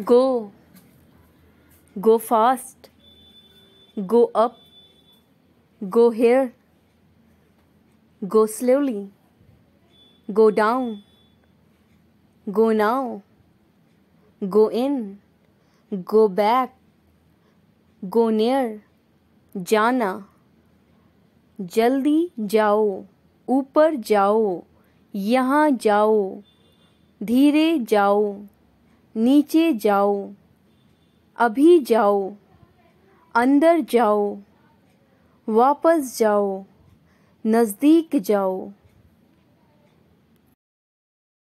go go fast go up go here go slowly go down go now go in go back go near जाना जल्दी जाओ ऊपर जाओ यहाँ जाओ धीरे जाओ नीचे जाओ अभी जाओ अंदर जाओ वापस जाओ नज़दीक जाओ